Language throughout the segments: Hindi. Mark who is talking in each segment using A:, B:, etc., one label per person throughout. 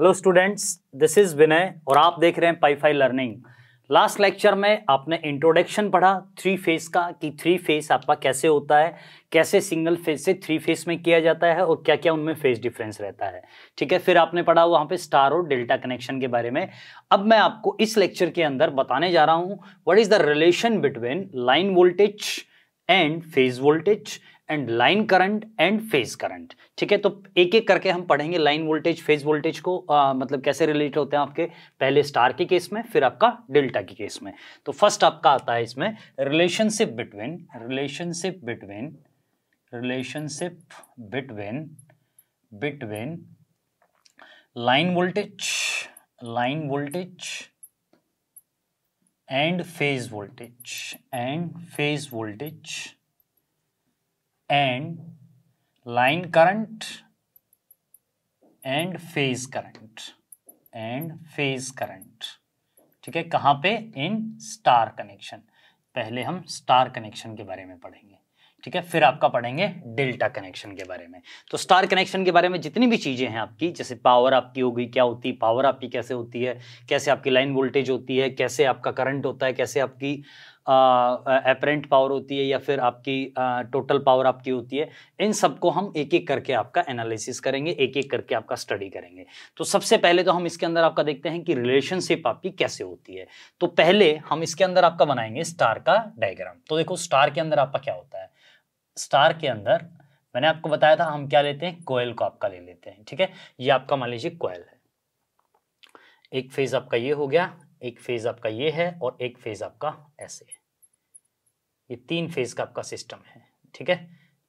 A: hello students this is Vinay और आप देख रहे हैं पाईफाई लर्निंग लास्ट लेक्चर में आपने इंट्रोडक्शन पढ़ा थ्री फेस का कि थ्री फेस आपका कैसे होता है कैसे सिंगल फेस से थ्री फेस में किया जाता है और क्या क्या उनमें फेस डिफरेंस रहता है ठीक है फिर आपने पढ़ा वहाँ पे स्टार और डेल्टा कनेक्शन के बारे में अब मैं आपको इस लेक्चर के अंदर बताने जा रहा हूँ what is the relation between line voltage and phase voltage and line current and phase current ठीक है तो एक एक करके हम पढ़ेंगे लाइन वोल्टेज फेज वोल्टेज को आ, मतलब कैसे रिलेट होते हैं आपके पहले स्टार के केस में फिर आपका डेल्टा के केस में तो फर्स्ट आपका आता है इसमें relationship between relationship between relationship between between line voltage line voltage and phase voltage and phase voltage and line current and phase current and phase current ठीक है कहां पे इन स्टार कनेक्शन पहले हम स्टार कनेक्शन के बारे में पढ़ेंगे ठीक है फिर आपका पढ़ेंगे डेल्टा कनेक्शन के बारे में तो स्टार कनेक्शन के बारे में जितनी भी चीज़ें हैं आपकी जैसे पावर आपकी होगी क्या होती है पावर आपकी कैसे होती है कैसे आपकी लाइन वोल्टेज होती है कैसे आपका करंट होता है कैसे आपकी एपरेंट पावर होती है या फिर आपकी टोटल पावर आपकी होती है इन सबको हम एक एक करके आपका एनालिसिस करेंगे एक एक करके आपका स्टडी करेंगे तो सबसे पहले तो हम इसके अंदर आपका देखते हैं कि रिलेशनशिप आपकी कैसे होती है तो पहले हम इसके अंदर आपका बनाएंगे स्टार का डायग्राम तो देखो स्टार के अंदर आपका क्या होता है स्टार के अंदर मैंने आपको बताया था हम क्या लेते हैं कोयल को आपका ले लेते हैं ठीक है ये आपका मान लीजिए कोयल है एक फेज आपका ये हो गया एक फेज आपका ये है और एक फेज आपका ऐसे है ये तीन फेज का आपका सिस्टम है ठीक है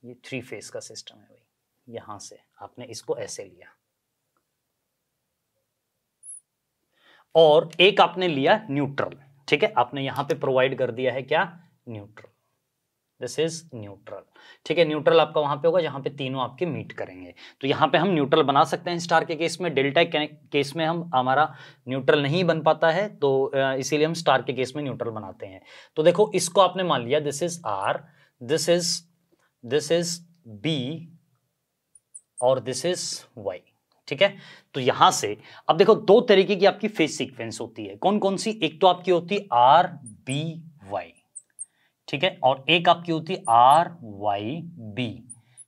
A: ये थ्री फेज का सिस्टम है भाई यहां से आपने इसको ऐसे लिया और एक आपने लिया न्यूट्रल ठीक है आपने यहां पे प्रोवाइड कर दिया है क्या न्यूट्रल दिस इज न्यूट्रल ठीक है न्यूट्रल आपका वहां पे होगा जहां पे तीनों आपके मीट करेंगे तो यहां पे हम न्यूट्रल बना सकते हैं स्टार के केस में डेल्टा के केस में हम हमारा न्यूट्रल नहीं बन पाता है तो इसीलिए हम स्टार के केस में न्यूट्रल बनाते हैं तो देखो इसको आपने मान लिया this is R this is this is B और दिस इज वाई ठीक है तो यहां से अब देखो दो तरीके की आपकी फेस सीक्वेंस होती है कौन कौन सी एक तो आपकी होती है आर बी ठीक है और एक आपकी होती आर वाई बी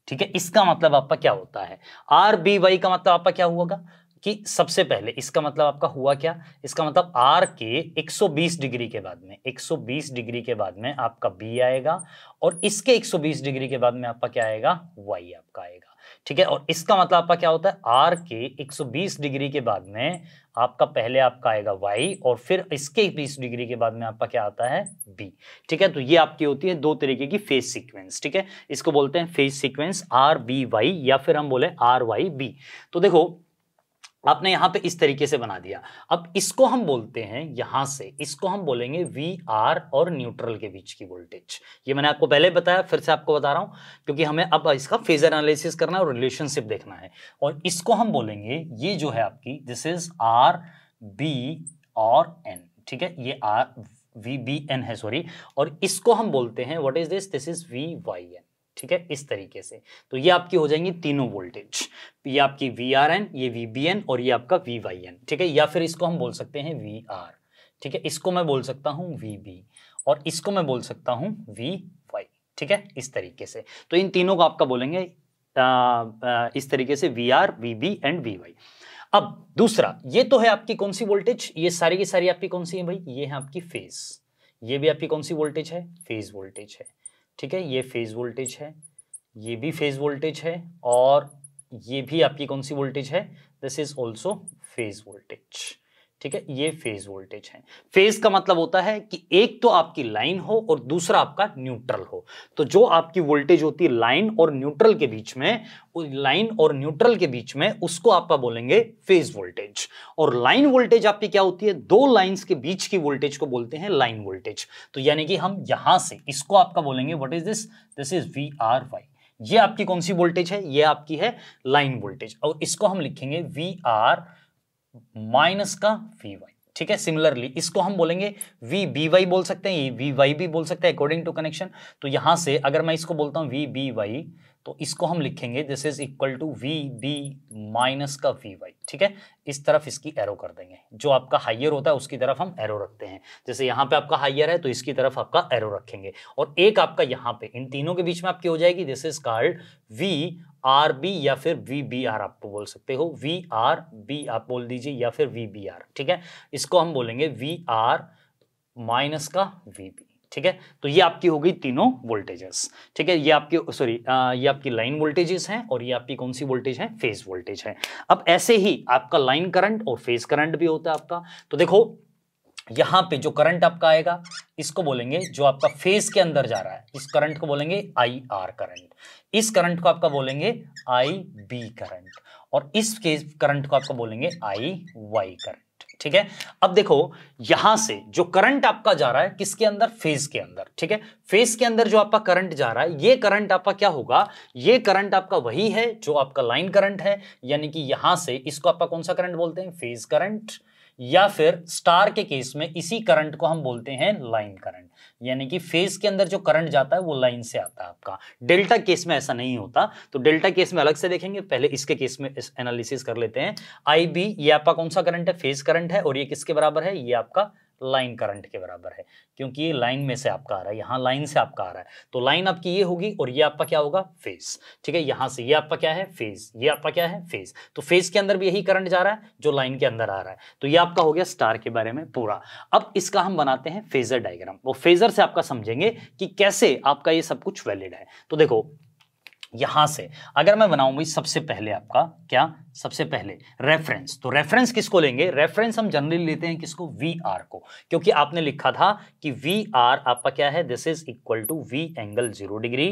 A: ठीक है इसका मतलब आपका क्या होता है आर बी वाई का मतलब आपका क्या होगा कि सबसे पहले इसका मतलब आपका हुआ क्या इसका मतलब आर के 120 डिग्री के बाद में 120 डिग्री के बाद में आपका बी आएगा और इसके 120 डिग्री के बाद में आपका क्या आएगा वाई आपका आएगा ठीक है और इसका मतलब आपका क्या होता है आर के 120 डिग्री के बाद में आपका पहले आपका आएगा वाई और फिर इसके 20 डिग्री के बाद में आपका क्या आता है बी ठीक है तो ये आपकी होती है दो तरीके की फेस सीक्वेंस ठीक है इसको बोलते हैं phase sequence R B Y या फिर हम बोले आर वाई बी तो देखो आपने यहां पे इस तरीके से बना दिया अब इसको हम बोलते हैं यहां से इसको हम बोलेंगे वी आर और न्यूट्रल के बीच की वोल्टेज ये मैंने आपको पहले बताया फिर से आपको बता रहा हूं क्योंकि हमें अब इसका फेजर एनालिसिस करना है और रिलेशनशिप देखना है और इसको हम बोलेंगे ये जो है आपकी दिस इज आर बी और एन ठीक है ये आर वी बी एन है सॉरी और इसको हम बोलते हैं what is this this is V Y N ठीक है इस तरीके से तो ये आपकी हो जाएंगी तीनों वोल्टेज तो ये आपकी वी आर एन ये वी बी एन और ये आपका वी वाई एन ठीक है या फिर इसको हम बोल सकते हैं वी आर ठीक है इसको मैं बोल सकता हूँ वी बी और इसको मैं बोल सकता हूँ वी वाई ठीक है इस तरीके से तो इन तीनों को आपका बोलेंगे आ, आ, इस तरीके से V R V B and V Y अब दूसरा ये तो है आपकी कौन सी वोल्टेज ये सारी की सारी आपकी कौन सी है भाई ये है आपकी फेज ये भी आपकी कौन सी वोल्टेज है फेज वोल्टेज है ठीक है ये फेज वोल्टेज है ये भी फेज वोल्टेज है और ये भी आपकी कौन सी वोल्टेज है this is also phase voltage ठीक है ये फेज वोल्टेज है फेज का मतलब होता है कि एक तो आपकी लाइन हो और दूसरा आपका न्यूट्रल हो तो जो आपकी वोल्टेज होती है लाइन और न्यूट्रल के बीच में लाइन और न्यूट्रल के बीच में उसको आपका बोलेंगे फेज वोल्टेज और लाइन वोल्टेज आपकी क्या होती है दो लाइंस के बीच की वोल्टेज को बोलते हैं लाइन वोल्टेज तो यानी कि हम यहां से इसको आपका बोलेंगे what is this this is V R Y ये आपकी कौन सी वोल्टेज है ये आपकी है लाइन वोल्टेज और इसको हम लिखेंगे वी आर वाई माइनस का वी वाई ठीक है सिमिलरली इसको हम बोलेंगे वी बी वाई बोल सकते हैं वी e वाई भी बोल सकते हैं अकॉर्डिंग टू कनेक्शन तो यहां से अगर मैं इसको बोलता हूं वी बी वाई तो इसको हम लिखेंगे this is equal to V B minus का वी वाई ठीक है इस तरफ इसकी एरो कर देंगे जो आपका हाइयर होता है उसकी तरफ हम एरो रखते हैं जैसे यहाँ पे आपका हाइयर है तो इसकी तरफ आपका एरो रखेंगे और एक आपका यहाँ पे इन तीनों के बीच में आपकी हो जाएगी this is called V R B या फिर वी बी आर आप तो बोल सकते हो वी आर बी आप बोल दीजिए या फिर वी बी आर ठीक है इसको हम बोलेंगे वी आर माइनस का वी बी ठीक है तो ये आपकी हो गई तीनों वोल्टेजेस ठीक है ये आपकी सॉरी ये आपकी लाइन वोल्टेजेस हैं और ये आपकी कौन सी वोल्टेज है फेज वोल्टेज है अब ऐसे ही आपका लाइन करंट और फेज करंट भी होता है आपका तो देखो यहां पे जो करंट आपका आएगा इसको बोलेंगे जो आपका फेज के अंदर जा रहा है इस करंट को बोलेंगे आई आर करंट इस करंट को आपका बोलेंगे आई बी करंट और इस करंट को आपका बोलेंगे आई वाई करंट ठीक है अब देखो यहां से जो करंट आपका जा रहा है किसके अंदर फेज के अंदर ठीक है फेज के अंदर जो आपका करंट जा रहा है ये करंट आपका क्या होगा ये करंट आपका वही है जो आपका लाइन करंट है यानी कि यहां से इसको आपका कौन सा करंट बोलते हैं फेज करंट या फिर स्टार के केस में इसी करंट को हम बोलते हैं लाइन करंट यानी कि फेज के अंदर जो करंट जाता है वो लाइन से आता है आपका डेल्टा केस में ऐसा नहीं होता तो डेल्टा केस में अलग से देखेंगे पहले इसके केस में एनालिसिस कर लेते हैं आई बी ये आपका कौन सा करंट है फेज करंट है और ये किसके बराबर है ये आपका लाइन करंट के बराबर है क्योंकि ये लाइन में से आपका आ रहा है यहाँ लाइन से आपका आ रहा है तो लाइन आपकी ये होगी और ये आपका क्या होगा फेज ठीक है यहाँ से ये आपका क्या है फेज ये आपका क्या है फेज तो फेज के अंदर भी यही करंट जा रहा है जो लाइन के अंदर आ रहा है तो ये आपका हो गया स्टार के बारे में पूरा अब इसका हम बनाते हैं फेजर डायग्राम वो फेजर से आपका समझेंगे कि कैसे आपका ये सब कुछ वैलिड है तो देखो यहां से अगर मैं बनाऊंगी भाई सबसे पहले आपका क्या सबसे पहले रेफरेंस तो रेफरेंस किसको लेंगे रेफरेंस हम जनरली लेते हैं किसको वी आर को क्योंकि आपने लिखा था कि वी आर आपका क्या है this is equal to V angle zero degree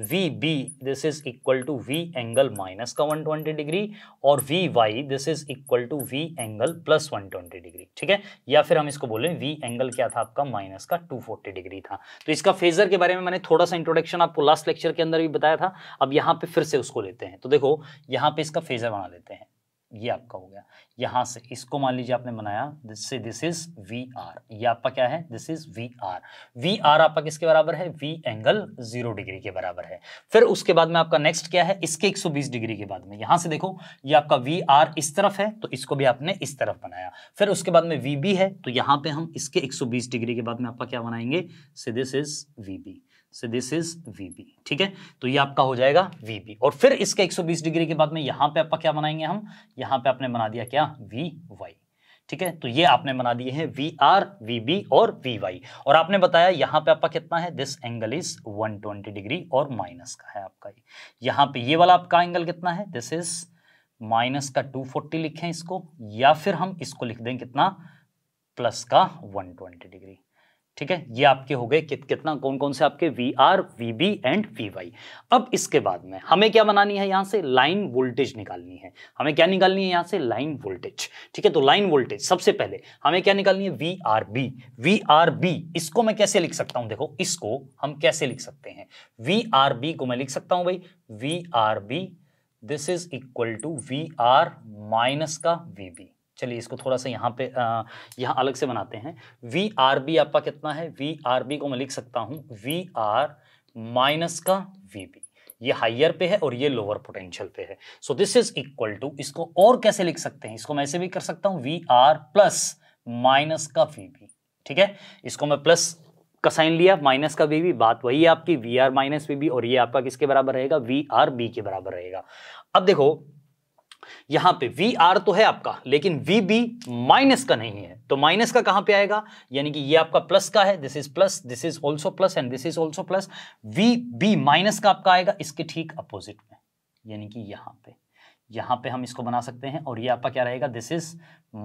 A: V B this is equal to V angle minus का 120 डिग्री और V Y this is equal to V angle plus 120 degree ठीक है या फिर हम इसको बोले वी एंगल क्या था आपका माइनस का 240 डिग्री था तो इसका फेजर के बारे में मैंने थोड़ा सा इंट्रोडक्शन आपको लास्ट लेक्चर के अंदर भी बताया था अब यहाँ पे फिर से उसको लेते हैं तो देखो यहाँ पे इसका फेजर बना लेते हैं ये आपका हो गया यहाँ से इसको मान लीजिए आपने बनाया दिस से दिस इज वी आर ये आपका क्या है this is V R V R आपका किसके बराबर है वी एंगल जीरो डिग्री के बराबर है फिर उसके बाद में आपका नेक्स्ट क्या है इसके 120 डिग्री के बाद में यहाँ से देखो ये आपका वी आर इस तरफ है तो इसको भी आपने इस तरफ बनाया फिर उसके बाद में वी बी है तो यहाँ पर हम इसके 120 डिग्री के बाद में आपका क्या बनाएंगे से this is V B so this is VB ठीक है तो ये आपका हो जाएगा वीबी और फिर इसके 120 डिग्री के बाद में यहां पे आपका क्या बनाएंगे हम यहां पे आपने बना दिया क्या वी वाई ठीक है तो ये आपने बना दिए हैं वी आर वी बी और वी वाई और आपने बताया यहां पे आपका कितना है दिस एंगल इज 120 डिग्री और माइनस का है आपका ये यहाँ पे ये वाला आपका एंगल कितना है दिस इज माइनस का 240 लिखें इसको या फिर हम इसको लिख दें कितना प्लस का 120 डिग्री ठीक है ये आपके हो गए कित, कितना कौन कौन से आपके V R V B and V Y अब इसके बाद में हमें क्या बनानी है यहां से लाइन वोल्टेज निकालनी है हमें क्या निकालनी है यहाँ से लाइन वोल्टेज ठीक है तो लाइन वोल्टेज सबसे पहले हमें क्या निकालनी है V R B V R B इसको मैं कैसे लिख सकता हूं देखो इसको हम कैसे लिख सकते हैं वी आर बी को मैं लिख सकता हूँ भाई V R B this is equal to V R minus का वी बी चलिए इसको थोड़ा सा यहाँ पे यहाँ अलग से बनाते हैं वी आर बी आपका कितना है वी आर बी को मैं लिख सकता हूँ वी आर माइनस का वी बी ये हाइयर पे है और ये लोअर पोटेंशियल पे है so this is equal to इसको और कैसे लिख सकते हैं इसको मैं ऐसे भी कर सकता हूँ वी आर प्लस माइनस का वी बी ठीक है इसको मैं प्लस का साइन लिया माइनस का वी बी बात वही है आपकी V R minus V B और ये आपका किसके बराबर रहेगा वी आर बी के बराबर रहेगा अब देखो यहां पे वी आर तो है आपका लेकिन वी बी माइनस का नहीं है तो माइनस का कहां पे आएगा यानी कि ये आपका प्लस का है this is plus this is also plus and this is also plus V B minus का आपका आएगा इसके ठीक अपोजिट में यानी कि यहां पे यहां पे हम इसको बना सकते हैं और ये आपका क्या रहेगा दिस इज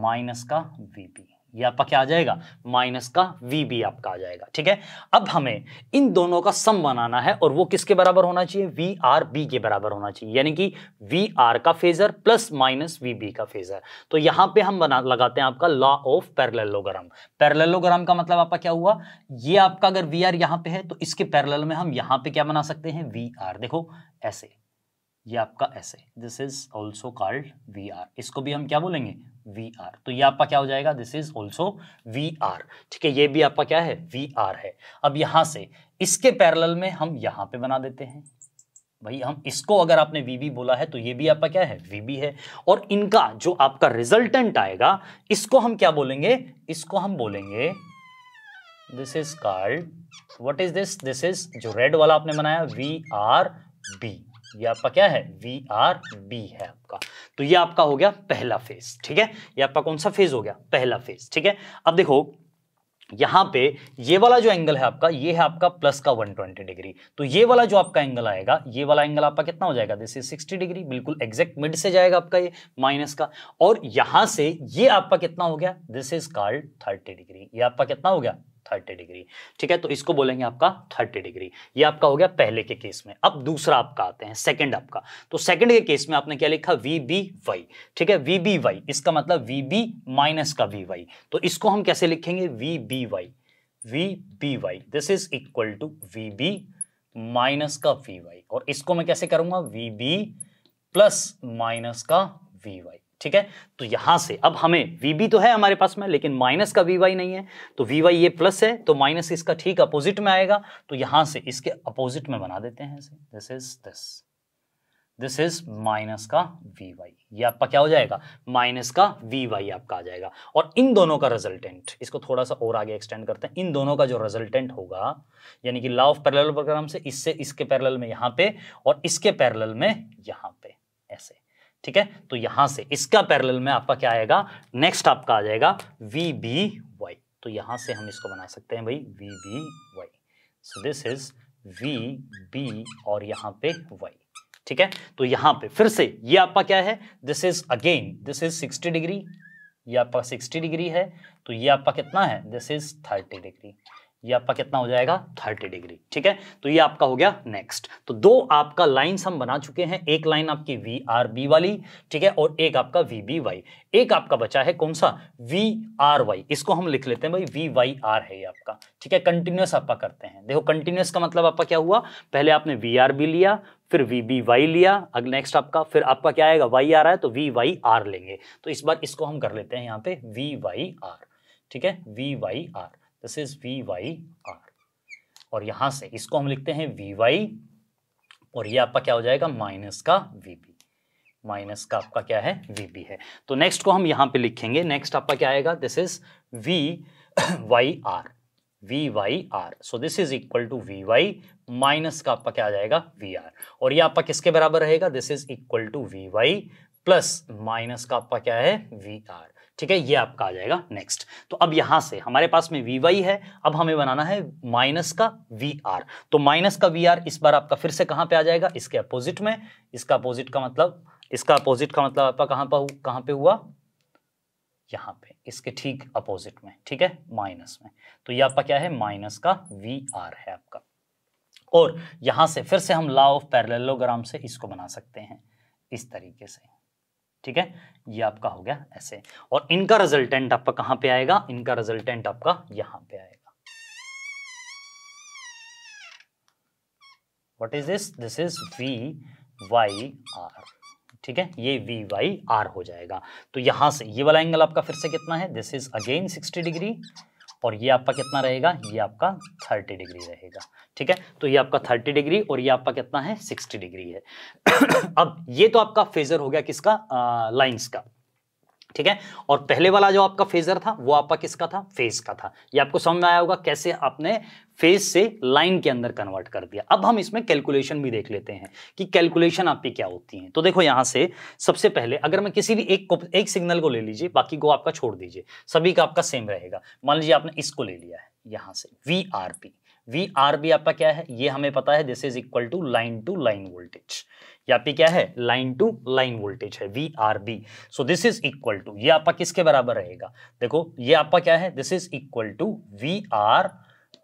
A: माइनस का वी बी ये आपका क्या आ जाएगा माइनस का वी बी आपका आ जाएगा ठीक है अब हमें इन दोनों का सम बनाना है और वो किसके बराबर होना चाहिए वी आर बी के बराबर होना चाहिए यानी कि वी आर का phasor plus minus V B का फेजर तो यहां पे हम बना लगाते हैं आपका लॉ ऑफ पैरलेलोग्राम पैरलेलोग्राम का मतलब आपका क्या हुआ ये आपका अगर वी आर यहां पर है तो इसके पैरल में हम यहां पर क्या बना सकते हैं वी आर देखो ऐसे ये आपका ऐसे this is also called V R इसको भी हम क्या बोलेंगे वी आर तो ये आपका क्या हो जाएगा this is also V R ठीक है ये भी आपका क्या है वी आर है अब यहां से इसके पैरल में हम यहां पे बना देते हैं भाई हम इसको अगर आपने वी बोला है तो ये भी आपका क्या है वी है और इनका जो आपका रिजल्टेंट आएगा इसको हम क्या बोलेंगे इसको हम बोलेंगे this is card what is this this is जो रेड वाला आपने बनाया वी आर बी ये आपका क्या है वी आर बी है आपका तो ये आपका हो गया पहला फेज ठीक है ये आपका कौन सा फेज हो गया पहला फेज ठीक है अब देखो यहां पे ये वाला जो एंगल है आपका ये है आपका प्लस का 120 डिग्री तो ये वाला जो आपका एंगल आएगा ये वाला एंगल आपका कितना हो जाएगा दिस इज 60 डिग्री बिल्कुल एग्जैक्ट मिड से जाएगा आपका ये माइनस का और यहां से ये आपका कितना हो गया दिस इज कार्ड 30 डिग्री ये आपका कितना हो गया थर्टी डिग्री ठीक है तो इसको बोलेंगे आपका थर्टी डिग्री ये आपका हो गया पहले के केस में अब दूसरा आपका आते हैं सेकंड आपका तो सेकंड के केस में आपने क्या लिखा वी बी वाई ठीक है वी बी वाई इसका मतलब वी बी माइनस का वी वाई तो इसको हम कैसे लिखेंगे V B Y V B Y this is equal to V B minus का वी वाई और इसको मैं कैसे करूंगा वी बी प्लस माइनस का वी वाई ठीक है तो यहां से अब हमें वी तो है हमारे पास में लेकिन माइनस का vy नहीं है तो vy ये प्लस है तो माइनस इसका ठीक अपोजिट में आएगा तो यहां से इसके अपोजिट में बना देते हैं this is this this is minus का वी वाई ये आपका क्या हो जाएगा माइनस का वी वाई आपका आ जाएगा और इन दोनों का रिजल्टेंट इसको थोड़ा सा और आगे एक्सटेंड करते हैं इन दोनों का जो रिजल्टेंट होगा यानी कि लॉ ऑफ पैरल प्रोग्राम से इससे इसके पैरल में यहाँ पे और इसके पैरल में यहाँ ठीक है तो यहां से इसका पैरेलल में आपका क्या आएगा नेक्स्ट आपका आ जाएगा वी बी वाई तो यहां से हम इसको बना सकते हैं भाई V B Y so this is V B और यहां पे वाई ठीक है तो यहां पे फिर से ये आपका क्या है this is again this is 60 degree ये आपका 60 डिग्री है तो ये आपका कितना है दिस इज 30 डिग्री ये आपका कितना हो जाएगा 30 डिग्री ठीक है तो ये आपका हो गया नेक्स्ट तो दो आपका लाइन हम बना चुके हैं एक लाइन आपकी वी आर बी वाली ठीक है और एक आपका वी बी वाई एक आपका बचा है कौन सा वी आर वाई इसको हम लिख लेते हैं भाई वी वाई आर है ये आपका ठीक है कंटिन्यूस आपका करते हैं देखो कंटिन्यूस का मतलब आपका क्या हुआ पहले आपने वी आर बी लिया फिर वी बी वाई लिया अब नेक्स्ट आपका फिर आपका क्या आएगा वाई आर रहा है तो वी वाई आर लेंगे तो इस बार इसको हम कर लेते हैं यहाँ पे वी वाई आर ठीक है V Y R this is V Y R और यहां से इसको हम लिखते हैं वी वाई और ये आपका क्या हो जाएगा माइनस का वी बी माइनस का आपका क्या है वी बी है तो नेक्स्ट को हम यहां पे लिखेंगे नेक्स्ट आपका क्या आएगा this is V Y R V Y R so this is equal to V Y minus का आपका क्या आ जाएगा वी आर और ये आपका किसके बराबर रहेगा this is equal to V Y plus minus का आपका क्या है वी आर ठीक है ये आपका आ जाएगा नेक्स्ट तो अब यहां से हमारे पास में वी वाई है अब हमें बनाना है माइनस का वी आर तो माइनस का वी आर इस बार आपका फिर से कहां पे आ जाएगा इसके अपोजिट में इसका अपोजिट का मतलब इसका अपोजिट का मतलब आपका कहां पर कहां पे हुआ यहां पे इसके ठीक अपोजिट में ठीक है माइनस में तो ये आपका क्या है माइनस का वी आर है आपका और यहां से फिर से हम लॉ ऑफ पैरेललोग्राम से इसको बना सकते हैं इस तरीके से ठीक है ये आपका हो गया ऐसे और इनका रिजल्टेंट आपका कहां पे आएगा इनका रिजल्टेंट आपका यहां पे आएगा what is this this is V Y R ठीक है ये वी वाई आर हो जाएगा तो यहां से ये वाला एंगल आपका फिर से कितना है दिस इज अगेन 60 डिग्री और ये आपका कितना रहेगा ये आपका 30 डिग्री रहेगा ठीक है तो ये आपका 30 डिग्री और ये आपका कितना है 60 डिग्री है अब ये तो आपका फेजर हो गया किसका लाइंस का ठीक है और पहले वाला जो आपका फेजर था वो आपका किसका था फेज का था ये आपको समझ में आया होगा कैसे आपने फेज से लाइन के अंदर कन्वर्ट कर दिया अब हम इसमें कैलकुलेशन भी देख लेते हैं कि कैलकुलेशन आपकी क्या होती है तो देखो यहां से सबसे पहले अगर मैं किसी भी एक को एक सिग्नल को ले लीजिए बाकी को आपका छोड़ दीजिए सभी का आपका सेम रहेगा मान लीजिए आपने इसको ले लिया है यहां से V R P V R P आपका क्या है ये हमें पता है this is equal to line to line voltage यहाँ पे क्या है लाइन टू लाइन वोल्टेज है V R B so this is equal to ये आपका किसके बराबर रहेगा देखो ये आपका क्या है this is equal to V R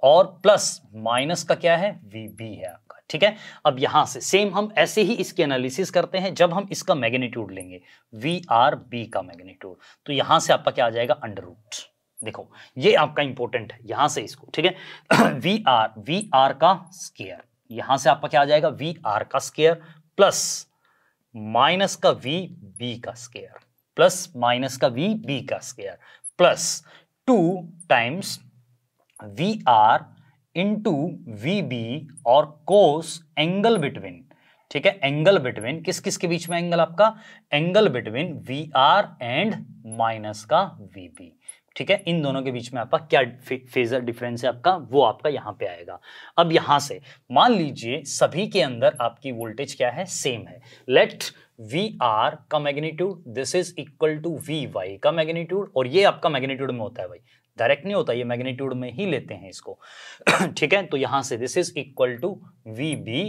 A: और प्लस माइनस का क्या है वी बी है आपका ठीक है अब यहां से सेम हम ऐसे ही इसकी एनालिसिस करते हैं जब हम इसका मैग्नीट्यूड लेंगे वी आर बी का मैग्नीट्यूड तो यहां से आपका क्या आ जाएगा अंडर रूट देखो ये आपका इंपॉर्टेंट है यहां से इसको ठीक है वी आर वी आर का स्केयर यहां से आपका क्या आ जाएगा वी आर का स्केयर प्लस माइनस का वी बी का स्केयर प्लस माइनस का वी बी का square plus two times V R into V B और कोस एंगल बिटवीन ठीक है एंगल बिटवीन किस किस के बीच में एंगल आपका angle between V R and minus का वी बी ठीक है इन दोनों के बीच में आपका क्या फेजर डिफरेंस है आपका वो आपका यहाँ पे आएगा अब यहाँ से मान लीजिए सभी के अंदर आपकी वोल्टेज क्या है सेम है लेट वी आर का magnitude this is equal to V Y का मैग्नीट्यूड और ये आपका मैग्नीट्यूड में होता है भाई डायरेक्ट नहीं होता ये मैग्नीट्यूड में ही लेते हैं इसको ठीक है तो यहाँ से this is equal to V B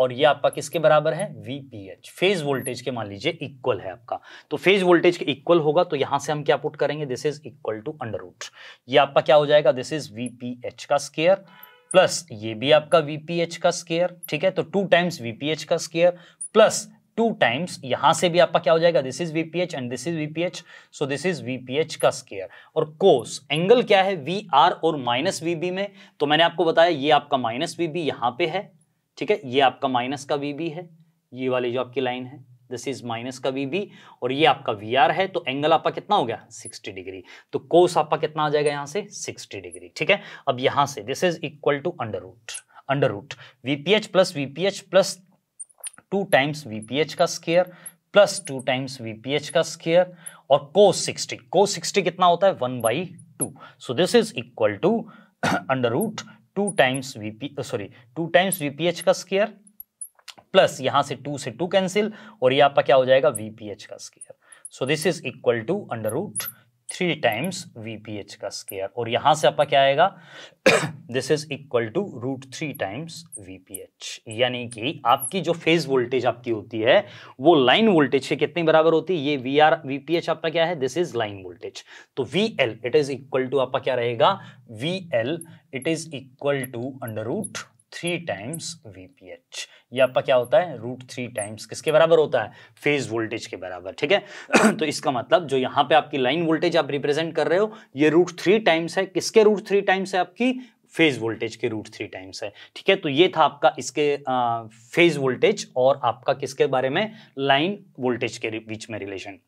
A: और ये आपका किसके बराबर है वीपीएच फेज वोल्टेज के मान लीजिए इक्वल है आपका तो फेज वोल्टेज के इक्वल होगा तो यहां से हम क्या पुट करेंगे this is equal to under root ये आपका क्या हो जाएगा दिस इज वीपीएच का स्केयर प्लस ये भी आपका वीपीएच का स्केयर ठीक है तो टू टाइम्स वीपीएच का स्केयर प्लस टू टाइम्स यहां से भी आपका क्या हो जाएगा this is VPH and this is VPH so this is VPH का स्केयर और कोस एंगल क्या है वी आर और माइनस वी बी में तो मैंने आपको बताया ये आपका माइनस वी बी यहां पे है ठीक है ये आपका माइनस का वी है ये वाली जो आपकी लाइन है दिस इज माइनस का वी और ये आपका वी है तो एंगल आपका कितना हो गया 60 डिग्री तो कोस आपका कितना आ जाएगा यहाँ से 60 डिग्री ठीक है अब यहाँ से this is equal to under root under root VPH plus VPH plus two times VPH का square plus two times VPH का स्केयर और को 60 को 60 कितना होता है one by two so this is equal to under root two times VP sorry two times VPH का स्केयर प्लस यहां से टू से टू कैंसिल और ये आपका क्या हो जाएगा वीपीएच का square so this is equal to under root three times VPH का स्केयर और यहां से आपका क्या आएगा this is equal to root three times VPH यानी कि आपकी जो फेज वोल्टेज आपकी होती है वो लाइन वोल्टेज के कितनी बराबर होती है ये वी आर वीपीएच आपका क्या है दिस इज लाइन वोल्टेज तो V L it is equal to आपका क्या रहेगा V L it is equal to under root three times VPH ये आपका क्या होता है रूट थ्री टाइम्स किसके बराबर होता है फेज वोल्टेज के बराबर ठीक है तो इसका मतलब जो यहाँ पे आपकी लाइन वोल्टेज आप रिप्रेजेंट कर रहे हो ये रूट थ्री टाइम्स है किसके रूट थ्री टाइम्स है आपकी फेज वोल्टेज के रूट थ्री टाइम्स है ठीक है तो ये था आपका इसके फेज वोल्टेज और आपका किसके बारे में लाइन वोल्टेज के बीच में रिलेशन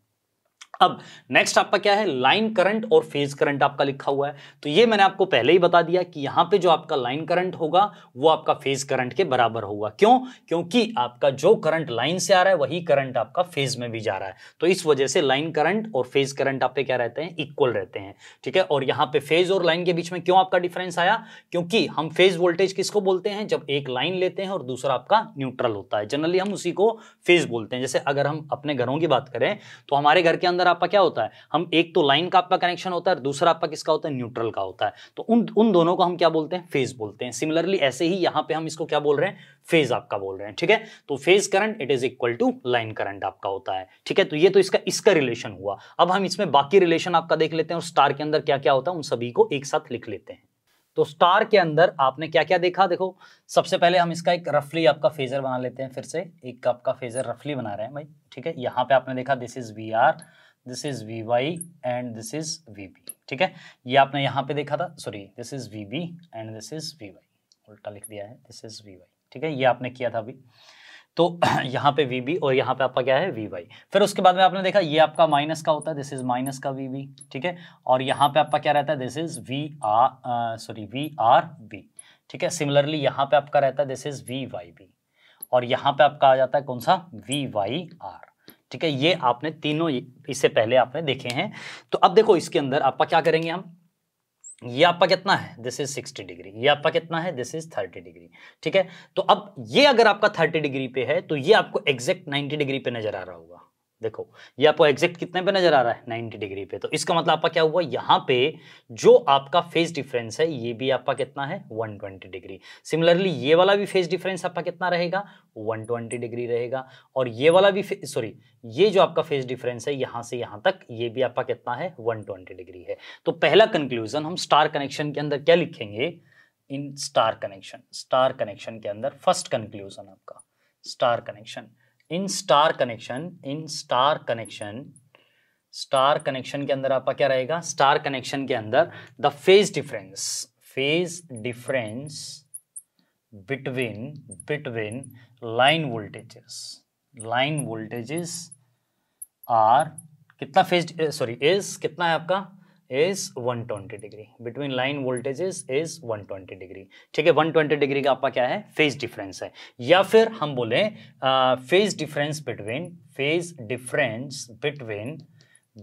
A: अब नेक्स्ट आपका क्या है लाइन करंट और फेज करंट आपका लिखा हुआ है तो ये मैंने आपको पहले ही बता दिया कि यहां पे जो आपका लाइन करंट होगा वो आपका फेज करंट के बराबर होगा क्यों क्योंकि आपका जो करंट लाइन से आ रहा है वही करंट आपका फेज में भी जा रहा है तो इस वजह से लाइन करंट और फेज करंट आप क्या रहते हैं इक्वल रहते हैं ठीक है और यहां पर फेज और लाइन के बीच में क्यों आपका डिफरेंस आया क्योंकि हम फेज वोल्टेज किसको बोलते हैं जब एक लाइन लेते हैं और दूसरा आपका न्यूट्रल होता है जनरली हम उसी को फेज बोलते हैं जैसे अगर हम अपने घरों की बात करें तो हमारे घर के अंदर आपका क्या होता है हम एक तो लाइन का आपका कनेक्शन होता है दूसरा आपका किसका होता है न्यूट्रल का होता है तो उन उन दोनों को हम क्या बोलते हैं फेज बोलते हैं सिमिलरली ऐसे ही यहां पे हम इसको क्या बोल रहे हैं फेज आपका बोल रहे हैं ठीक है तो phase current it is equal to line current आपका होता है ठीक है तो ये तो इसका इसका रिलेशन हुआ अब हम इसमें बाकी रिलेशन आपका देख लेते हैं और स्टार के अंदर क्या क्या होता है उन सभी को एक साथ लिख लेते हैं तो स्टार के अंदर आपने क्या क्या देखा देखो सबसे पहले हम इसका एक रफली आपका फेजर बना लेते हैं फिर से एक आपका फेजर रफली बना रहे हैं भाई ठीक है यहाँ पे आपने देखा this is V R this is V Y and this is V B ठीक है ये आपने यहाँ पे देखा था sorry this is V B and this is V Y उल्टा लिख दिया है दिस इज वी वाई ठीक है ये आपने किया था अभी तो यहाँ पे वी बी और यहाँ पे आपका क्या है वी वाई फिर उसके बाद में आपने देखा ये आपका माइनस का होता है दिस इज माइनस का वी बी ठीक है और यहाँ पे आपका क्या रहता है this is V R sorry V R B ठीक है सिमिलरली यहाँ पे आपका रहता है this is V Y B और यहाँ पे आपका आ जाता है कौन सा वी वाई आर ठीक है ये आपने तीनों इससे पहले आपने देखे हैं तो अब देखो इसके अंदर आपका क्या करेंगे हम ये आपका कितना है दिस इज सिक्सटी डिग्री ये आपका कितना है दिस इज थर्टी डिग्री ठीक है तो अब ये अगर आपका थर्टी डिग्री पे है तो ये आपको एग्जैक्ट नाइनटी डिग्री पे नजर आ रहा होगा देखो ये आपको एग्जैक्ट कितने पे नजर आ रहा है 90 डिग्री पे तो इसका मतलब आपका क्या हुआ यहाँ पे जो आपका फेस डिफरेंस है ये भी आपका कितना है 120 डिग्री सिमिलरली ये वाला भी फेस डिफरेंस आपका कितना रहेगा 120 डिग्री रहेगा और ये वाला भी सॉरी ये जो आपका फेस डिफरेंस है यहाँ से यहाँ तक ये भी आपका कितना है 120 डिग्री है तो पहला कंक्लूजन हम स्टार कनेक्शन के अंदर क्या लिखेंगे in star connection star connection के अंदर फर्स्ट कंक्लूजन आपका star connection in star connection in star connection star connection के अंदर आपका क्या रहेगा स्टार कनेक्शन के अंदर the phase difference phase difference between between line voltages line voltages are कितना फेज सॉरी इज कितना है आपका is 120 degree between line voltages is 120 degree ठीक है 120 डिग्री का आपका क्या है फेज डिफरेंस है या फिर हम बोले phase difference between phase difference between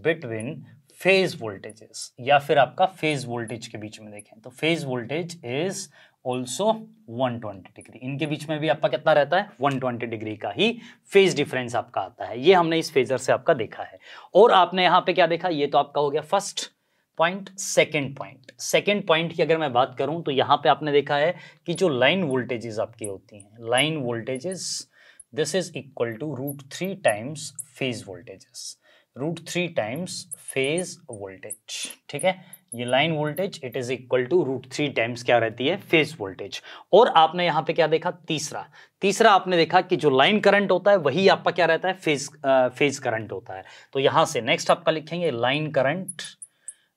A: between phase voltages या फिर आपका फेज वोल्टेज के बीच में देखें तो phase voltage is also 120 degree इनके बीच में भी आपका कितना रहता है 120 डिग्री का ही फेज डिफरेंस आपका आता है ये हमने इस फेजर से आपका देखा है और आपने यहाँ पे क्या देखा ये तो आपका हो गया first point second point second point की अगर मैं बात करूं तो यहां पे आपने देखा है कि जो लाइन वोल्टेजेस आपकी होती हैं line voltages this is equal to root three times phase voltages root three times phase voltage ठीक है ये line voltage it is equal to root three times क्या रहती है फेज वोल्टेज और आपने यहाँ पे क्या देखा तीसरा तीसरा आपने देखा कि जो लाइन करंट होता है वही आपका क्या रहता है फेज फेज करंट होता है तो यहां से नेक्स्ट आपका लिखेंगे line current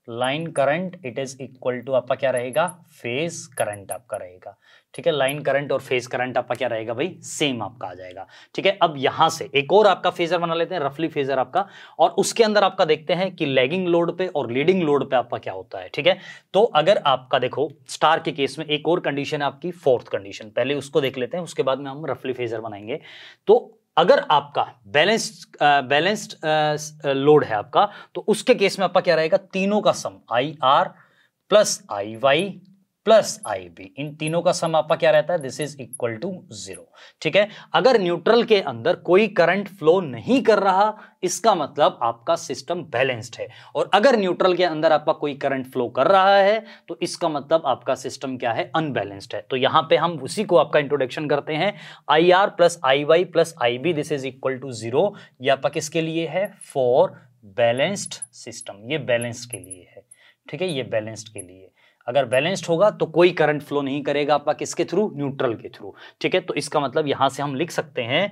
A: line current it is equal to आपका क्या रहेगा फेज करंट आपका रहेगा ठीक है लाइन करंट और फेज करंट आपका क्या रहेगा भाई सेम आपका आ जाएगा ठीक है अब यहां से एक और आपका फेजर बना लेते हैं रफली फेजर आपका और उसके अंदर आपका देखते हैं कि लैगिंग लोड पे और लीडिंग लोड पे आपका क्या होता है ठीक है तो अगर आपका देखो स्टार के केस में एक और कंडीशन है आपकी फोर्थ कंडीशन पहले उसको देख लेते हैं उसके बाद में हम रफली फेजर बनाएंगे तो अगर आपका बैलेंस्ड बैलेंस्ड लोड है आपका तो उसके केस में आपका क्या रहेगा तीनों का sum I R plus I Y plus I B इन तीनों का सम आपका क्या रहता है this is equal to zero ठीक है अगर न्यूट्रल के अंदर कोई करंट फ्लो नहीं कर रहा इसका मतलब आपका सिस्टम बैलेंस्ड है और अगर न्यूट्रल के अंदर आपका कोई करंट फ्लो कर रहा है तो इसका मतलब आपका सिस्टम क्या है अनबैलेंस्ड है तो यहां पे हम उसी को आपका इंट्रोडक्शन करते हैं I R plus I Y plus I B this is equal to zero आपका किसके लिए है फॉर बैलेंस्ड सिस्टम ये बैलेंस्ड के लिए है ठीक है ये बैलेंस्ड के लिए अगर बैलेंस्ड होगा तो कोई करंट फ्लो नहीं करेगा आपका किसके थ्रू न्यूट्रल के थ्रू ठीक है तो इसका मतलब यहां से हम लिख सकते हैं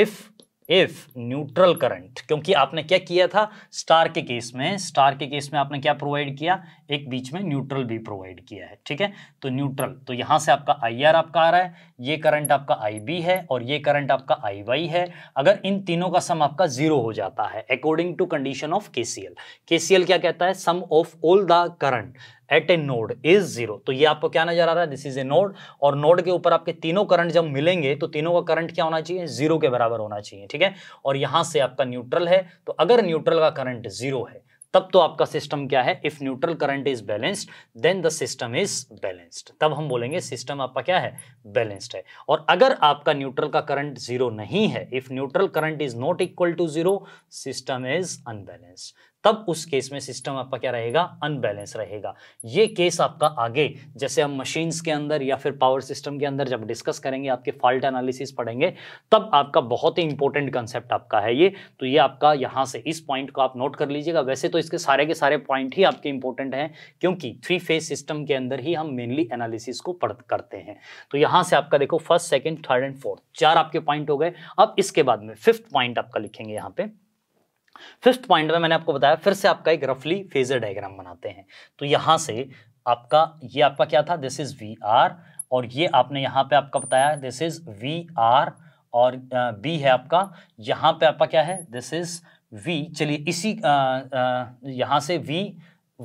A: इफ इफ न्यूट्रल करंट क्योंकि आपने क्या किया था स्टार के केस में स्टार के केस में आपने क्या प्रोवाइड किया एक बीच में न्यूट्रल भी प्रोवाइड किया है ठीक है तो न्यूट्रल तो यहां से आपका आई आर आपका आ रहा है ये करंट आपका आई बी है और ये करंट आपका आई वाई है अगर इन तीनों का सम आपका जीरो हो जाता है अकॉर्डिंग टू कंडीशन ऑफ के सी एल के सी एल क्या कहता है sum of all the current at a node is zero तो ये आपको क्या नजर आ रहा है दिस इज ए नोड और नोड के ऊपर आपके तीनों करंट जब मिलेंगे तो तीनों का करंट क्या होना चाहिए जीरो के बराबर होना चाहिए ठीक है और यहां से आपका न्यूट्रल है तो अगर न्यूट्रल का करंट जीरो है तब तो आपका सिस्टम क्या है if neutral current is balanced then the system is balanced तब हम बोलेंगे सिस्टम आपका क्या है बैलेंस्ड है और अगर आपका न्यूट्रल का करंट जीरो नहीं है if neutral current is not equal to zero system is unbalanced तब उस केस में सिस्टम आपका क्या रहेगा अनबैलेंस रहेगा ये केस आपका आगे जैसे हम मशीन्स के अंदर या फिर पावर सिस्टम के अंदर जब डिस्कस करेंगे आपके फॉल्ट एनालिसिस पढ़ेंगे तब आपका बहुत ही इंपॉर्टेंट कंसेप्ट आपका है ये तो ये आपका यहाँ से इस पॉइंट को आप नोट कर लीजिएगा वैसे तो इसके सारे के सारे पॉइंट ही आपके इंपॉर्टेंट हैं क्योंकि थ्री फेज सिस्टम के अंदर ही हम मेनली एनालिसिस को पढ़ करते हैं तो यहाँ से आपका देखो first second third and fourth चार आपके पॉइंट हो गए अब इसके बाद में फिफ्थ पॉइंट आपका लिखेंगे यहाँ पे फिफ्थ पॉइंट में मैंने आपको बताया फिर से आपका एक रफली फेजर डायग्राम बनाते हैं तो यहां से आपका ये आपका क्या था दिस इज वी आर और ये आपने यहां पे आपका बताया दिस इज वी आर और बी है आपका यहां पे आपका क्या है दिस इज वी चलिए इसी यहां से वी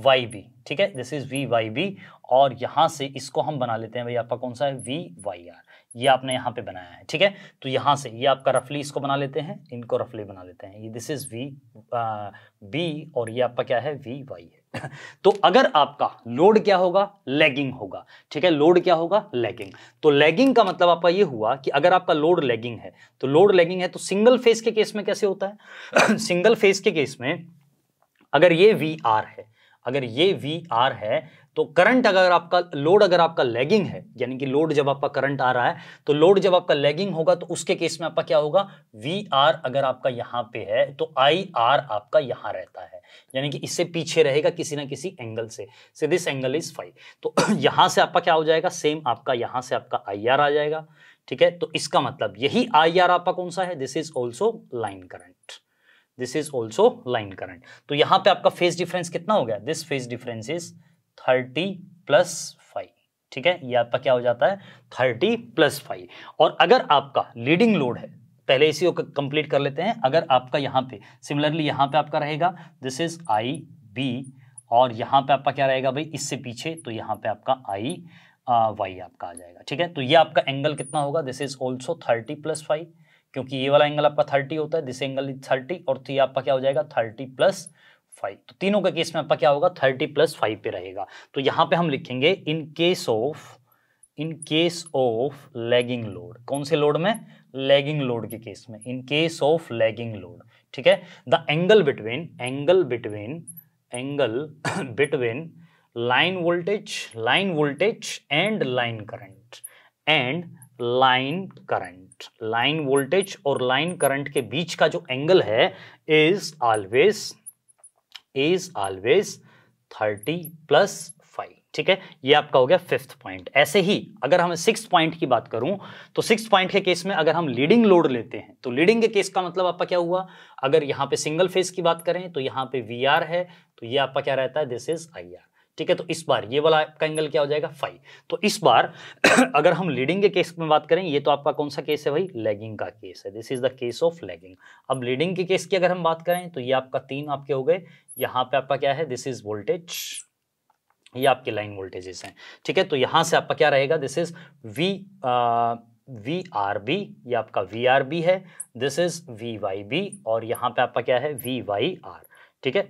A: वाई बी ठीक है this is V Y B और यहां से इसको हम बना लेते हैं भाई आपका कौन सा है वी वाई आर ये आपने यहाँ पे बनाया है ठीक है तो यहाँ से ये यह आपका रफली इसको बना लेते हैं इनको रफली बना लेते हैं ये दिस इज वी बी और ये आपका क्या है वी वाई है तो अगर आपका लोड क्या होगा लैगिंग होगा ठीक है लोड क्या होगा लैगिंग तो लैगिंग का मतलब आपका ये हुआ कि अगर आपका लोड लैगिंग है तो लोड लैगिंग है तो सिंगल फेज के केस में कैसे होता है सिंगल फेज के केस में अगर ये वी आर है अगर ये वी आर है तो करंट अगर आपका लोड अगर आपका लैगिंग है यानी कि लोड जब आपका करंट आ रहा है तो लोड जब आपका लैगिंग होगा तो उसके केस में आपका क्या होगा वी आर अगर आपका यहां पे है तो आई आर आपका यहां रहता है यानी कि इससे पीछे रहेगा किसी ना किसी एंगल से से दिस एंगल इज फाइव तो यहां से आपका क्या हो जाएगा सेम आपका यहां से आपका आई आर आ जाएगा ठीक है तो इसका मतलब यही आई आर आपका कौन सा है this is also line current this is also line current तो यहां पर आपका फेस डिफरेंस कितना हो गया this phase difference is thirty plus phi ठीक है ये आपका क्या हो जाता है थर्टी प्लस फाइव और अगर आपका लीडिंग लोड है पहले इसी को कंप्लीट कर लेते हैं अगर आपका यहाँ पे सिमिलरली यहाँ पे आपका रहेगा दिस इज आई बी और यहाँ पे आपका क्या रहेगा भाई इससे पीछे तो यहाँ पे आपका आई वाई आपका आ जाएगा ठीक है तो ये आपका एंगल कितना होगा this is also thirty plus phi क्योंकि ये वाला एंगल आपका थर्टी होता है दिस एंगल इज थर्टी और तो ये आपका क्या हो जाएगा थर्टी प्लस फाइव तो तीनों का केस में आपका क्या होगा थर्टी प्लस फाइव पे रहेगा तो यहाँ पे हम लिखेंगे in case of in case of lagging load कौन से लोड में लैगिंग लोड के केस में in case of lagging load ठीक है the angle between angle between angle between line voltage line voltage and line current and line current line voltage और लाइन करंट के बीच का जो एंगल है is always is always thirty plus phi ठीक है ये आपका हो गया फिफ्थ पॉइंट ऐसे ही अगर हम सिक्स पॉइंट की बात करूं तो सिक्स पॉइंट के केस में अगर हम लीडिंग लोड लेते हैं तो लीडिंग के केस का मतलब आपका क्या हुआ अगर यहां पे सिंगल फेज की बात करें तो यहां पे वी है तो ये आपका क्या रहता है दिस इज आई आर ठीक है तो इस बार ये वाला आपका एंगल क्या हो जाएगा फाइव तो इस बार अगर हम लीडिंग के केस में बात करें ये तो आपका कौन सा केस है भाई लेगिंग का केस है this is the case of lagging अब लीडिंग के केस की अगर हम बात करें तो ये आपका तीन आपके हो गए यहाँ पे आपका क्या है दिस इज वोल्टेज ये आपके लाइन वोल्टेजेस हैं ठीक है तो यहाँ से आपका क्या रहेगा this is V V R B ये आपका वी आर बी है this is V Y B और यहाँ पे आपका क्या है वी वाई आर ठीक है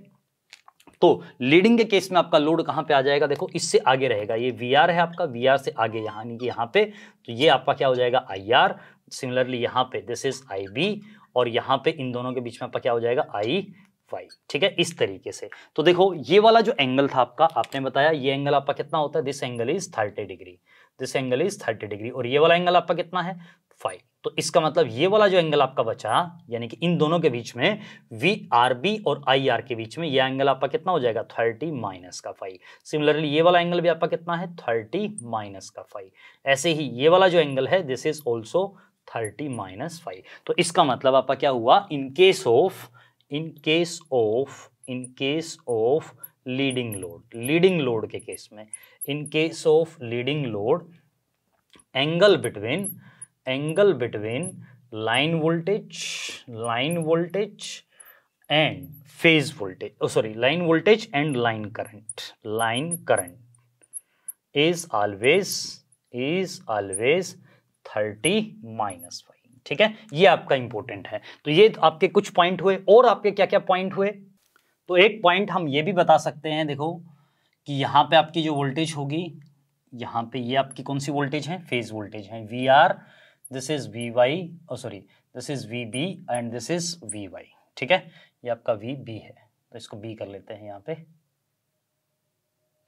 A: तो लीडिंग के केस में आपका लोड कहाँ पे आ जाएगा देखो इससे आगे रहेगा ये वी है आपका वी से आगे यहाँ कि यहाँ पे तो ये आपका क्या हो जाएगा आई सिमिलरली यहाँ पे दिस इज आई बी और यहाँ पे इन दोनों के बीच में आपका क्या हो जाएगा आई वाई ठीक है इस तरीके से तो देखो ये वाला जो एंगल था आपका आपने बताया ये एंगल आपका कितना होता है this angle is thirty degree this angle is thirty degree और ये वाला एंगल आपका कितना है फाइव तो इसका मतलब ये वाला जो एंगल आपका बचा यानी कि इन दोनों के बीच में वी आर बी और आई आर के बीच में ये एंगल आपका कितना हो जाएगा थर्टी माइनस का फाइव सिमिलरली ये वाला एंगल भी आपका कितना है थर्टी माइनस का फाइव ऐसे ही ये वाला जो एंगल है this is also thirty minus phi तो इसका मतलब आपका क्या हुआ in case of in case of in case of leading load leading load के केस में in case of leading load angle between angle between line voltage line voltage and phase voltage sorry line voltage and line current line current is always is always 30 minus phi ठीक है ये आपका इंपॉर्टेंट है तो ये आपके कुछ पॉइंट हुए और आपके क्या क्या पॉइंट हुए तो एक पॉइंट हम ये भी बता सकते हैं देखो कि यहां पे आपकी जो वोल्टेज होगी यहां पे ये आपकी कौन सी वोल्टेज है फेज वोल्टेज है V R this is V Y और sorry this is V B and this is V Y ठीक है ये आपका वी बी है तो इसको बी कर लेते हैं यहाँ पे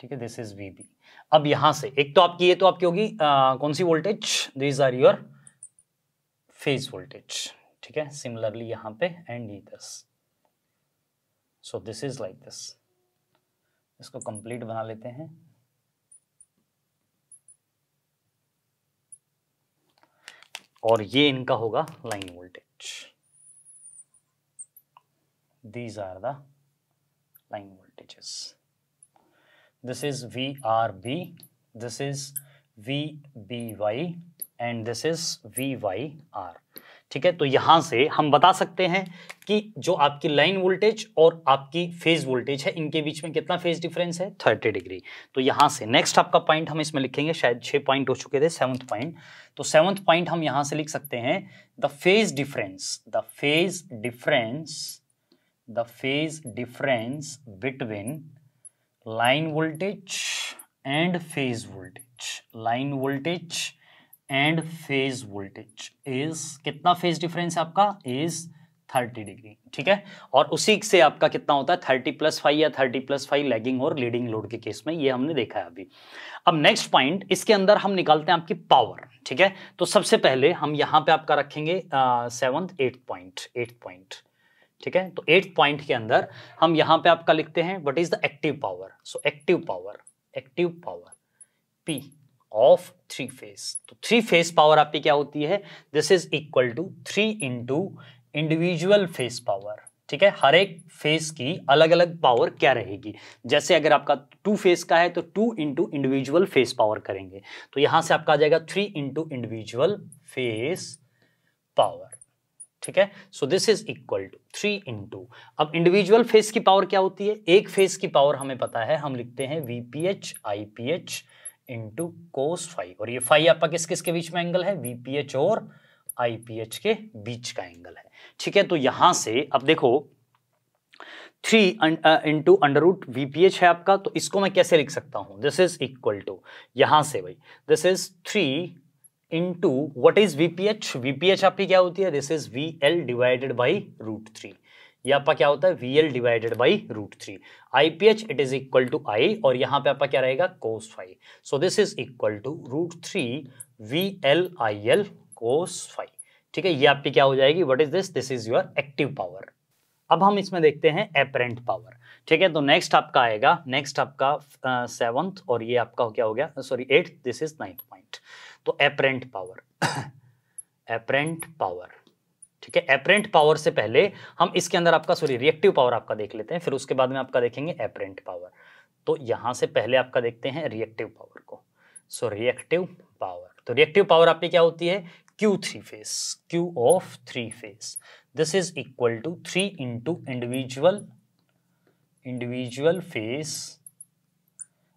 A: ठीक है दिस इज वी बी अब यहां से एक तो आपकी ये तो आपकी होगी कौन सी voltage this are your phase voltage ठीक है सिमिलरली यहां पे एंड ये दस so this is like this इसको कंप्लीट बना लेते हैं और ये इनका होगा line voltage these are the line voltages this is V R B this is V B Y and this is V Y R ठीक है तो यहाँ से हम बता सकते हैं कि जो आपकी लाइन वोल्टेज और आपकी फेज वोल्टेज है इनके बीच में कितना फेज डिफरेंस है थर्टी डिग्री तो यहाँ से नेक्स्ट आपका पॉइंट हम इसमें लिखेंगे शायद छः पॉइंट हो चुके थे सेवन्थ पॉइंट तो सेवन्थ पॉइंट हम यहाँ से लिख सकते हैं the phase difference the phase difference the phase difference between line voltage and phase voltage line voltage and phase voltage is कितना फेज डिफरेंस है आपका इज 30 डिग्री ठीक है और उसी से आपका कितना होता है 30 प्लस फाइव या 30 प्लस फाइव लैगिंग और लीडिंग लोड के केस में ये हमने देखा है अभी अब नेक्स्ट पॉइंट इसके अंदर हम निकालते हैं आपकी पावर ठीक है तो सबसे पहले हम यहाँ पे आपका रखेंगे seventh eighth point eighth point ठीक है तो एट्थ पॉइंट के अंदर हम यहाँ पे आपका लिखते हैं what is the active power so active power active power P of three phase तो थ्री फेस पावर आपकी क्या होती है this is equal to three into individual phase power ठीक है हर एक फेस की अलग अलग पावर क्या रहेगी जैसे अगर आपका टू फेस का है तो two into individual phase power करेंगे तो यहां से आपका आ जाएगा three into individual phase power ठीक है so this is equal to three into अब इंडिविजुअल फेस की पावर क्या होती है एक फेस की पावर हमें पता है हम लिखते हैं VPH IPH P into cos phi और ये फाइव आपका किस किस के बीच में एंगल है वीपीएच और आईपीएच के बीच का एंगल है ठीक है तो यहां से अब देखो three into under root VPH है आपका तो इसको मैं कैसे लिख सकता हूं दिस इज इक्वल टू यहां से भाई this is three into what is VPH VPH आपकी क्या होती है this is V L divided by root three ये आपका क्या होता है V L divided by root three I P H it is equal to I और यहाँ पे आपका क्या रहेगा cos phi so this is equal to root three V L I L cos phi ठीक है ये आपकी क्या हो जाएगी what is this this is your active power अब हम इसमें देखते हैं एपरेंट पावर ठीक है तो नेक्स्ट आपका आएगा नेक्स्ट आपका सेवंथ और ये आपका क्या हो गया sorry eight this is ninth point तो एपरेंट पावर एपरेंट पावर ठीक है एपरेंट पावर से पहले हम इसके अंदर आपका सॉरी रिएक्टिव पावर आपका देख लेते हैं फिर उसके बाद में आपका देखेंगे एपरेंट पावर तो यहां से पहले आपका देखते हैं रिएक्टिव पावर को सो रिएक्टिव पावर तो रिएक्टिव पावर आपकी क्या होती है Q three phase Q of three phase this is equal to three into individual individual phase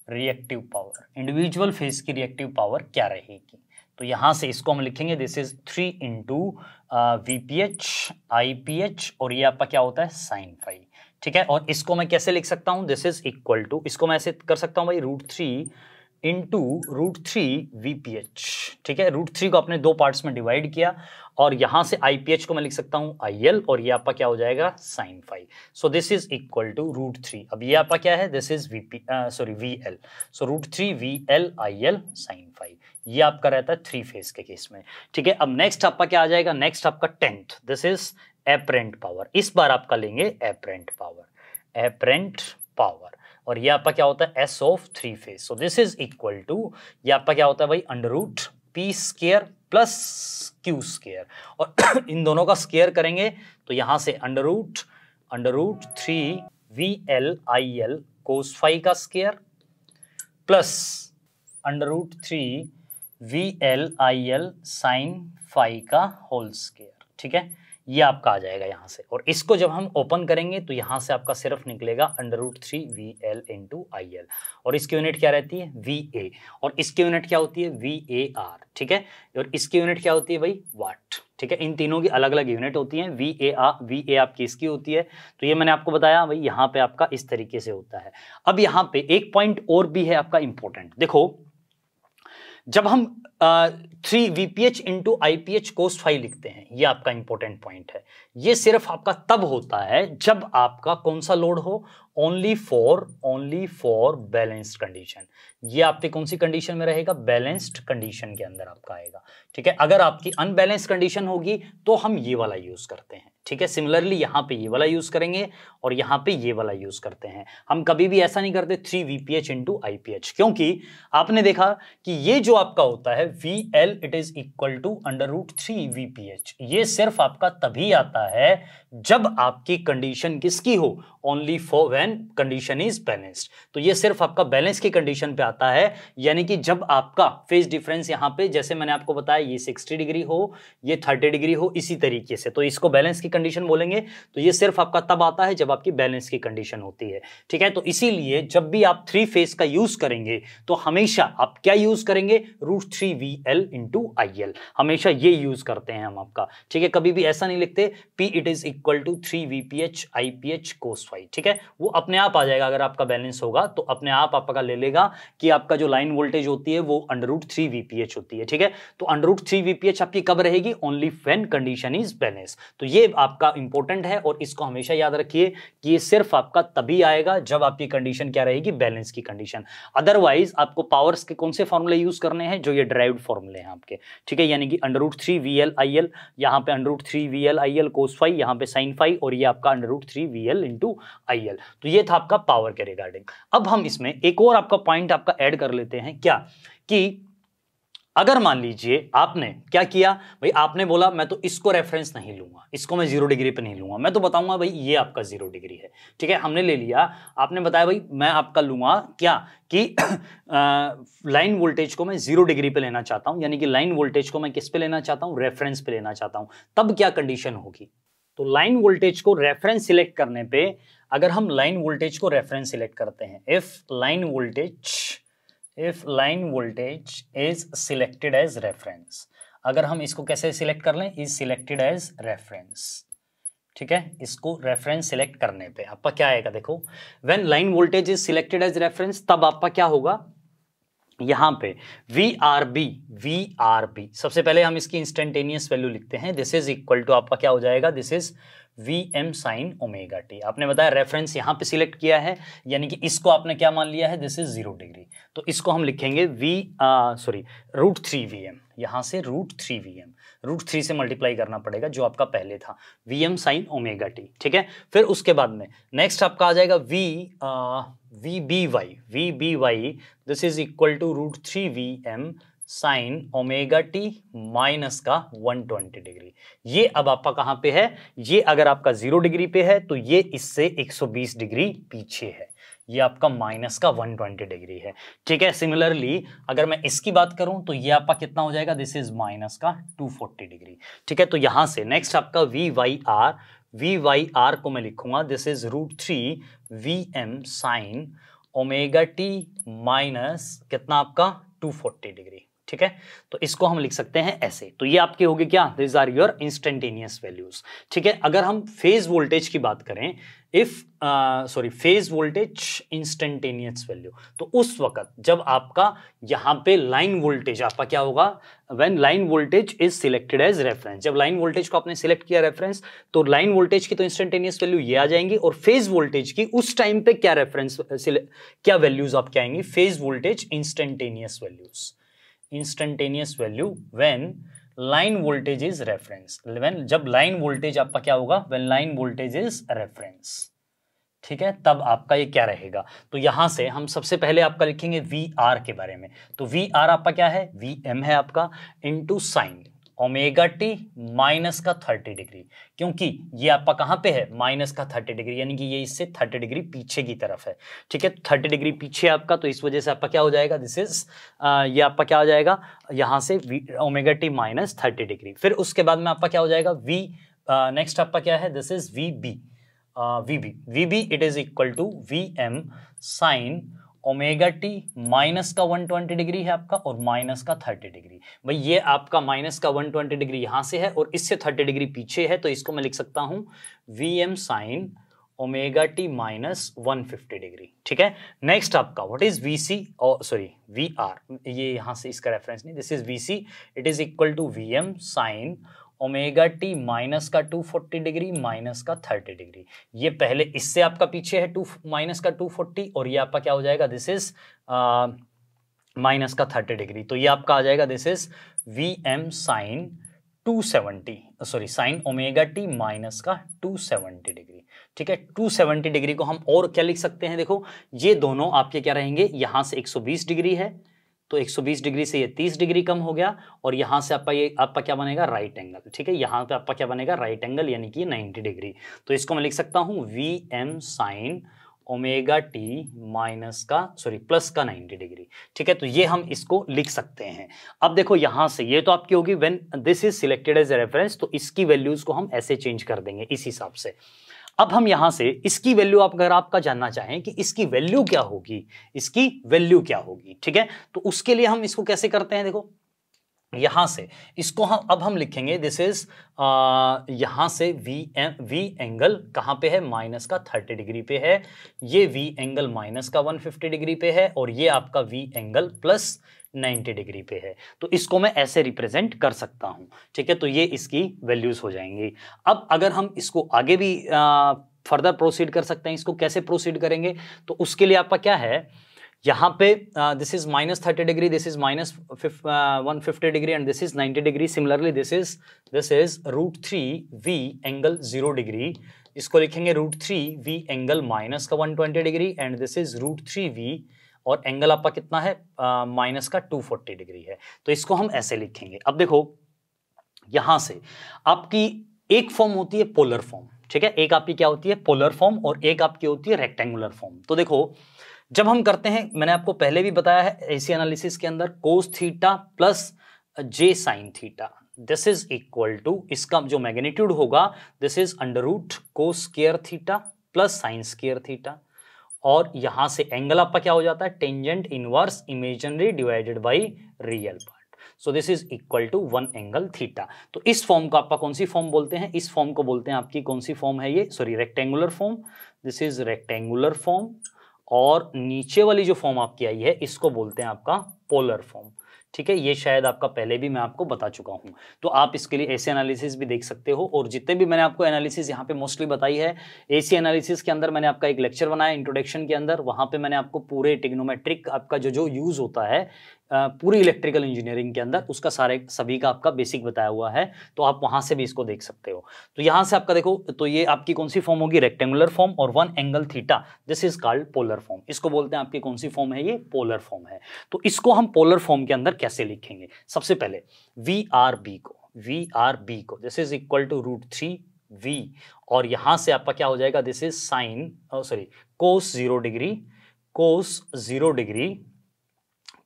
A: reactive power individual phase की रिएक्टिव पावर क्या रहेगी तो यहाँ से इसको हम लिखेंगे this is three into V P H I P H और ये आपका क्या होता है साइन फाइव ठीक है और इसको मैं कैसे लिख सकता हूँ दिस इज इक्वल टू इसको मैं ऐसे कर सकता हूँ भाई root three into root three V P H ठीक है रूट थ्री को आपने दो पार्ट्स में डिवाइड किया और यहां से आई पी एच को मैं लिख सकता हूँ आई एल और ये आपका क्या हो जाएगा sine phi so this is equal to root three अब ये आपका क्या है this is V P sorry V L so root three V L I L sine phi ये आपका रहता है थ्री फेज के केस में ठीक है अब नेक्स्ट आपका क्या आ जाएगा नेक्स्ट आपका tenth this is apparent power इस बार आपका लेंगे एपरेंट पावर एपरेंट पावर और ये आपका क्या होता है S of three phase so this is equal to ये आपका क्या होता है भाई under root P square plus Q square और इन दोनों का स्केयर करेंगे तो यहां से under root under root three V L I L cos phi का square plus under root three V L I L sine phi का होल स्केयर ठीक है ये आपका आ जाएगा यहाँ से और इसको जब हम ओपन करेंगे तो यहाँ से आपका सिर्फ निकलेगा under root three V L into I L और इसकी यूनिट क्या रहती है वी ए और इसकी यूनिट क्या होती है वी ए आर ठीक है और इसकी यूनिट क्या होती है भाई वाट ठीक है इन तीनों की अलग अलग यूनिट होती हैं V A R V A आपकी इसकी होती है तो ये मैंने आपको बताया भाई यहाँ पे आपका इस तरीके से होता है अब यहाँ पे एक पॉइंट और भी है आपका इंपॉर्टेंट देखो जब हम three V P H into I P H cos phi लिखते हैं ये आपका इंपॉर्टेंट पॉइंट है ये सिर्फ आपका तब होता है जब आपका कौन सा लोड हो only for only for balanced condition ये आपके कौन सी कंडीशन में रहेगा बैलेंस्ड कंडीशन के अंदर आपका आएगा ठीक है अगर आपकी अनबैलेंस्ड कंडीशन होगी तो हम ये वाला यूज करते हैं ठीक है सिमिलरली यहाँ पे ये वाला यूज करेंगे और यहाँ पे ये वाला यूज करते हैं हम कभी भी ऐसा नहीं करते three V P H into I P H क्योंकि आपने देखा कि ये जो आपका होता है V L it is equal to under root three V P H ये सिर्फ आपका तभी आता है जब आपकी कंडीशन किसकी हो only for when condition is balanced तो ये सिर्फ आपका बैलेंस की कंडीशन पे आता है यानी कि जब आपका फेज डिफरेंस यहाँ पे जैसे मैंने आपको बताया ये 60 डिग्री हो ये 30 डिग्री हो इसी तरीके से तो इसको बैलेंस की कंडीशन बोलेंगे तो ये सिर्फ आपका तब आता है जब आपकी बैलेंस की कंडीशन होती है ठीक है तो इसीलिए जब भी आप थ्री फेज का यूज करेंगे तो हमेशा आप क्या यूज करेंगे root three V L into I L हमेशा ये यूज करते हैं हम आपका ठीक है कभी भी ऐसा नहीं लिखते P it is equal to three V P H I P H cos phi ठीक है वो अपने आप आ जाएगा अगर आपका बैलेंस होगा तो अपने आप आपका ले लेगा कि आपका जो लाइन वोल्टेज होती है वो अंडर रूट थ्री वीपीएच होती है ठीक है तो अंडर रूट थ्री वीपीएच आपकी कब रहेगी only when condition is balance तो ये आपका इंपॉर्टेंट है और इसको हमेशा याद रखिए कि ये सिर्फ आपका तभी आएगा जब आपकी कंडीशन क्या रहेगी बैलेंस की कंडीशन अदरवाइज आपको पावर्स के कौन से फॉर्मूले यूज करने हैं जो ये ड्राइव फॉर्मूले हैं आपके ठीक है यानी कि under root three V L I L यहाँ पे under root three V L I L cos phi यहाँ पे साइन फाइव और ये आपका under root three V L into I L तो ये था आपका पावर के रिगार्डिंग अब हम इसमें एक और आपका पॉइंट आपका ऐड कर लेते हैं क्या कि अगर मान लीजिए आपने क्या किया भाई आपने बोला मैं तो इसको रेफरेंस नहीं लूंगा इसको मैं जीरो डिग्री पे नहीं लूंगा मैं तो बताऊंगा भाई ये आपका जीरो डिग्री है ठीक है हमने ले लिया आपने बताया भाई मैं आपका लूंगा क्या कि लाइन वोल्टेज को मैं जीरो डिग्री पे लेना चाहता हूं यानी कि लाइन वोल्टेज को मैं किस पे लेना चाहता हूं रेफरेंस पे लेना चाहता हूं तब क्या कंडीशन होगी तो लाइन वोल्टेज को रेफरेंस सिलेक्ट करने पे अगर हम लाइन वोल्टेज को रेफरेंस सिलेक्ट करते हैं if line voltage if line voltage is selected as reference अगर हम इसको कैसे सिलेक्ट कर लें इज सिलेक्टेड एज रेफरेंस ठीक है इसको रेफरेंस सिलेक्ट करने पे आपका क्या आएगा देखो when line voltage is selected as reference तब आपका क्या होगा यहाँ पे V R B V R B सबसे पहले हम इसकी इंस्टेंटेनियस वैल्यू लिखते हैं दिस इज इक्वल टू आपका क्या हो जाएगा this is V M sine omega t आपने बताया रेफरेंस यहाँ पे सिलेक्ट किया है यानी कि इसको आपने क्या मान लिया है दिस इज जीरो डिग्री तो इसको हम लिखेंगे V sorry root three V M यहाँ से root three V M root three से मल्टीप्लाई करना पड़ेगा जो आपका पहले था V M sine omega t ठीक है फिर उसके बाद में नेक्स्ट आपका आ जाएगा V V B Y V B Y this is equal to root three V M sine omega t minus का 120 डिग्री ये अब आपका कहाँ पे है ये अगर आपका जीरो डिग्री पे है तो ये इससे 120 डिग्री पीछे है ये आपका माइनस का 120 डिग्री है ठीक है सिमिलरली अगर मैं इसकी बात करूं तो ये आपका कितना हो जाएगा दिस इज माइनस का 240 डिग्री ठीक है तो यहां से नेक्स्ट आपका V Y R V Y R को मैं लिखूंगा this is root three V M sine omega t minus कितना आपका 240 डिग्री ठीक है तो इसको हम लिख सकते हैं ऐसे तो ये आपके होगी क्या these are your instantaneous values ठीक है अगर हम फेज वोल्टेज की बात करें if sorry phase voltage instantaneous value तो उस वक्त जब आपका यहां पे लाइन वोल्टेज आपका क्या होगा when line voltage is selected as reference जब लाइन वोल्टेज को आपने सिलेक्ट किया रेफरेंस तो लाइन वोल्टेज की तो इंस्टेंटेनियस वैल्यू ये आ जाएंगी और फेज वोल्टेज की उस टाइम पे क्या रेफरेंस uh, क्या वैल्यूज आपके आएंगी phase voltage instantaneous values instantaneous value when line voltage is reference when जब लाइन वोल्टेज आपका क्या होगा when line voltage is reference ठीक है तब आपका ये क्या रहेगा तो यहां से हम सबसे पहले आपका लिखेंगे वी आर के बारे में तो वी आर आपका क्या है वी एम है आपका into sine omega t minus का थर्टी डिग्री क्योंकि ये आपका कहाँ पे है माइनस का थर्टी डिग्री यानी कि ये इससे थर्टी डिग्री पीछे की तरफ है ठीक है थर्टी डिग्री पीछे आपका तो इस वजह से आपका क्या हो जाएगा दिस इज ये आपका क्या हो जाएगा यहाँ से omega t minus thirty degree फिर उसके बाद में आपका क्या हो जाएगा वी नेक्स्ट आपका क्या है this is V B V B V B it is equal to V M sine omega t minus का 120 डिग्री है आपका और माइनस का 30 डिग्री भाई ये आपका माइनस का 120 डिग्री यहां से है और इससे 30 डिग्री पीछे है तो इसको मैं लिख सकता हूं V M sine omega t minus one degree ठीक है नेक्स्ट आपका व्हाट इज वी सी और सॉरी वी आर ये यहां से इसका रेफरेंस नहीं this is V C it is equal to V M sine omega t minus का 240 डिग्री माइनस का 30 डिग्री ये पहले इससे आपका पीछे है टू माइनस का 240 और ये आपका क्या हो जाएगा दिस इज माइनस का 30 डिग्री तो ये आपका आ जाएगा this is V M sine two sorry sine omega t minus का 270 डिग्री ठीक है 270 डिग्री को हम और क्या लिख सकते हैं देखो ये दोनों आपके क्या रहेंगे यहाँ से 120 डिग्री है तो 120 डिग्री से ये 30 डिग्री कम हो गया और यहाँ से आपका ये आपका क्या बनेगा राइट एंगल ठीक है यहाँ पे आपका क्या बनेगा राइट एंगल यानी कि 90 डिग्री तो इसको मैं लिख सकता हूँ V M sine omega t minus का सॉरी प्लस का 90 डिग्री ठीक है तो ये हम इसको लिख सकते हैं अब देखो यहां से ये तो आपकी होगी when this is selected as a reference तो इसकी वैल्यूज़ को हम ऐसे चेंज कर देंगे इस हिसाब से अब हम यहां से इसकी वैल्यू आप अगर आपका जानना चाहें कि इसकी वैल्यू क्या होगी इसकी वैल्यू क्या होगी ठीक है तो उसके लिए हम इसको कैसे करते हैं देखो यहां से इसको हम अब हम लिखेंगे दिस इज यहां से वी एम वी एंगल कहां पे है माइनस का 30 डिग्री पे है ये वी एंगल माइनस का 150 डिग्री पे है और ये आपका वी एंगल प्लस 90 डिग्री पे है तो इसको मैं ऐसे रिप्रेजेंट कर सकता हूँ ठीक है तो ये इसकी वैल्यूज़ हो जाएंगी अब अगर हम इसको आगे भी फर्दर प्रोसीड कर सकते हैं इसको कैसे प्रोसीड करेंगे तो उसके लिए आपका क्या है यहाँ पे this is minus thirty degree this is minus one fifty degree and this is ninety degree similarly this is this is root three V angle zero degree इसको लिखेंगे root three V angle minus का one twenty degree and this is root three V और एंगल आपका कितना है माइनस का 240 डिग्री है तो इसको हम ऐसे लिखेंगे अब देखो यहां से आपकी एक फॉर्म होती है पोलर फॉर्म ठीक है एक आपकी क्या होती है पोलर फॉर्म और एक आपकी होती है रेक्टेंगुलर फॉर्म तो देखो जब हम करते हैं मैंने आपको पहले भी बताया है एसी एनालिसिस के अंदर cos theta plus J sine theta this is equal to इसका जो मैग्नीट्यूड होगा this is under root cos square theta plus sine square theta और यहाँ से एंगल आपका क्या हो जाता है tangent inverse imaginary divided by real part so this is equal to one angle theta तो इस फॉर्म को आपका कौन सी फॉर्म बोलते हैं इस फॉर्म को बोलते हैं आपकी कौन सी फॉर्म है ये sorry rectangular form this is rectangular form और नीचे वाली जो फॉर्म आपकी आई है इसको बोलते हैं आपका पोलर फॉर्म ठीक है ये शायद आपका पहले भी मैं आपको बता चुका हूँ तो आप इसके लिए ऐसे एनालिसिस भी देख सकते हो और जितने भी मैंने आपको एनालिसिस यहाँ पे मोस्टली बताई है एसी एनालिसिस के अंदर मैंने आपका एक लेक्चर बनाया इंट्रोडक्शन के अंदर वहाँ पे मैंने आपको पूरे टिग्नोमेट्रिक आपका जो जो यूज़ होता है पूरी इलेक्ट्रिकल इंजीनियरिंग के अंदर उसका सारे सभी का आपका बेसिक बताया हुआ है तो आप वहां से भी इसको देख सकते हो तो यहाँ से आपका देखो तो ये आपकी कौन सी फॉर्म होगी रेक्टेंगुलर फॉर्म और one angle theta this is called polar form इसको बोलते हैं आपकी कौन सी फॉर्म है ये पोलर फॉर्म है तो इसको हम पोलर फॉर्म के अंदर कैसे लिखेंगे सबसे पहले वी आर बी को वी आर बी को this is equal to root three V और यहाँ से आपका क्या हो जाएगा this is sine sorry cos zero degree cos zero degree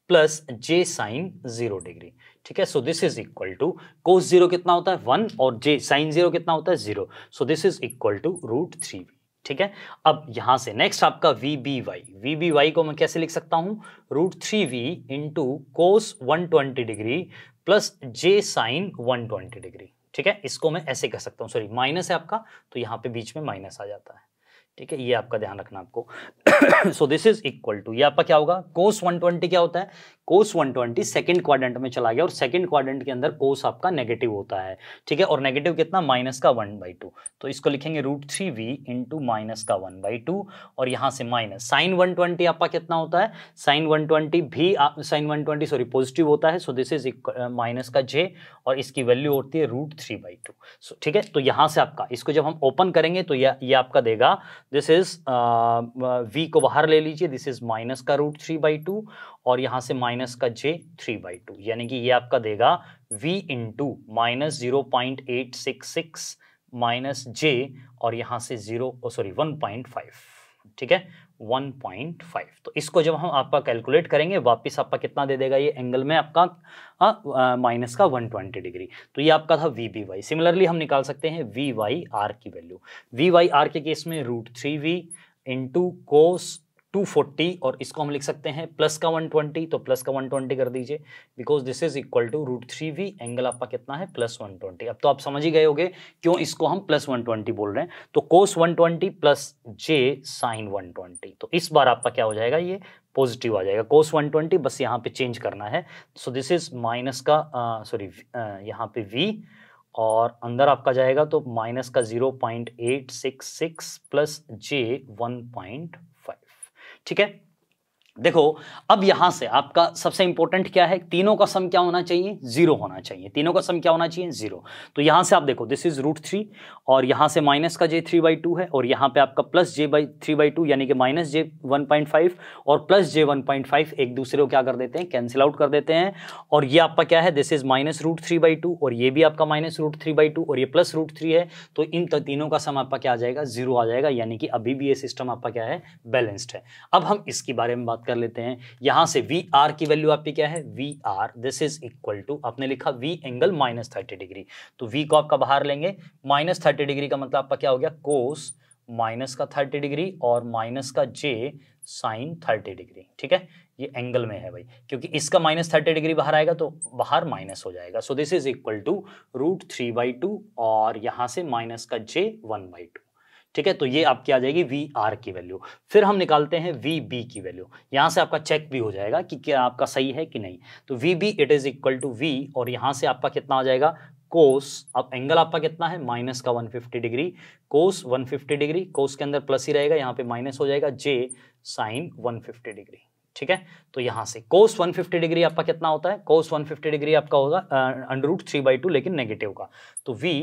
A: plus J sine zero degree ठीक है so this is equal to cos zero कितना होता है वन और जे साइन जीरो कितना होता है zero so this is equal to root three V ठीक है अब यहां से नेक्स्ट आपका V B Y V B Y को मैं कैसे लिख सकता हूं root three V into cos one twenty degree plus J sine one twenty degree ठीक है इसको मैं ऐसे कर सकता हूँ सॉरी माइनस है आपका तो यहाँ पे बीच में माइनस आ जाता है ठीक है ये आपका ध्यान रखना आपको so this is equal to ये आपका क्या होगा कोस 120 क्या होता है कोस 120 ट्वेंटी सेकेंड क्वाड्रेंट में चला गया और सेकंड क्वाड्रेंट के अंदर कोस आपका नेगेटिव होता है ठीक है और नेगेटिव कितना माइनस का वन बाई टू तो इसको लिखेंगे root three V into minus का वन बाई टू और यहाँ से माइनस साइन वन ट्वेंटी आपका कितना होता है साइन वन ट्वेंटी भी sine one twenty sorry positive होता है सो दिस इज माइनस का जे और इसकी वैल्यू होती है root three by two so ठीक है तो यहाँ से आपका इसको जब हम ओपन करेंगे तो ये ये आपका देगा दिस इज वी को बाहर ले लीजिए दिस इज माइनस का रूट थ्री बाई टू और यहाँ से माइनस का जे थ्री बाई टू यानी कि ये आपका देगा V into minus zero point eight six six minus J और यहाँ से zero sorry one point five ठीक है 1.5 तो इसको जब हम आपका कैलकुलेट करेंगे वापस आपका कितना दे देगा ये एंगल में आपका हाँ, माइनस का 120 डिग्री तो ये आपका था वी बी वाई सिमिलरली हम निकाल सकते हैं वी वाई आर की वैल्यू वी वाई आर के केस में root three V into cos 240 और इसको हम लिख सकते हैं प्लस का 120 तो प्लस का 120 कर दीजिए because this is equal to root three V angle आपका कितना है प्लस 120 अब तो आप समझ ही गए होगे क्यों इसको हम प्लस 120 बोल रहे हैं तो cos 120 plus J sine twenty तो इस बार आपका क्या हो जाएगा ये पॉजिटिव आ जाएगा कोस 120 बस यहाँ पे चेंज करना है सो दिस इज माइनस का सॉरी uh, यहाँ पे वी और अंदर आपका जाएगा तो माइनस का 0.866 प्लस जे पॉइंट ठीक है देखो अब यहां से आपका सबसे इंपॉर्टेंट क्या है तीनों का सम क्या होना चाहिए जीरो होना चाहिए तीनों का सम क्या होना चाहिए जीरो तो यहां से आप देखो दिस इज रूट थ्री और यहां से माइनस का जे थ्री बाई टू है और यहां पे आपका plus J by three by two यानी कि minus J one point five और plus J one point five एक दूसरे को क्या कर देते हैं कैंसिल आउट कर देते हैं और ये आपका क्या है this is minus root three by two और ये भी आपका minus root three by two और ये प्लस रूट थ्री है तो इन तीनों का सम आपका क्या आ जाएगा जीरो आ जाएगा यानी कि अभी भी ये सिस्टम आपका क्या है बैलेंस्ड है अब हम इसके बारे में बात कर लेते हैं यहां से वी आर की वैल्यू आपकी क्या है V R this is equal to आपने लिखा V angle minus thirty degree तो वी को आपका बाहर लेंगे माइनस थर्टी डिग्री का मतलब आपका क्या हो गया कोस माइनस का थर्टी डिग्री और माइनस का जे साइन थर्टी डिग्री ठीक है ये एंगल में है भाई क्योंकि इसका माइनस थर्टी डिग्री बाहर आएगा तो बाहर माइनस हो जाएगा so this is equal to root three by two और यहां से माइनस का जे वन बाई टू ठीक है तो ये आपकी आ जाएगी वी आर की वैल्यू फिर हम निकालते हैं वी बी की वैल्यू यहाँ से आपका चेक भी हो जाएगा कि क्या आपका सही है कि नहीं तो V B it is equal to V और यहाँ से आपका कितना आ जाएगा कोस अब एंगल आपका कितना है माइनस का 150 डिग्री कोस 150 डिग्री कोस के अंदर प्लस ही रहेगा यहाँ पे माइनस हो जाएगा जे साइन 150 डिग्री ठीक है तो यहाँ से कोस 150 डिग्री आपका कितना होता है कोस 150 डिग्री आपका होगा under root three by two लेकिन नेगेटिव का तो वी